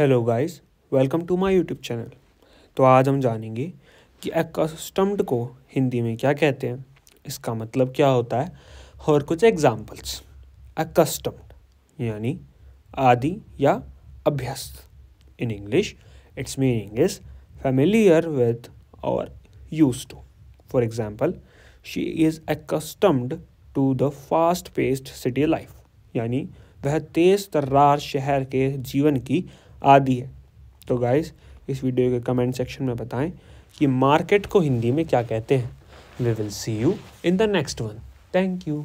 hello guys welcome to my YouTube channel तो आज हम जानेंगे कि एक्स्टम्ड को हिंदी में क्या कहते हैं इसका मतलब क्या होता है और कुछ एग्जांपल्स एक्स्टम्ड यानी आदि या अभ्यस्त in English its meaning is familiar with और used to for example she is accustomed to the fast paced city life यानी वह तेज़ तर्रार शहर के जीवन की आदि है तो गाइस इस वीडियो के कमेंट सेक्शन में बताएं कि मार्केट को हिंदी में क्या कहते हैं we will see you in the next one thank you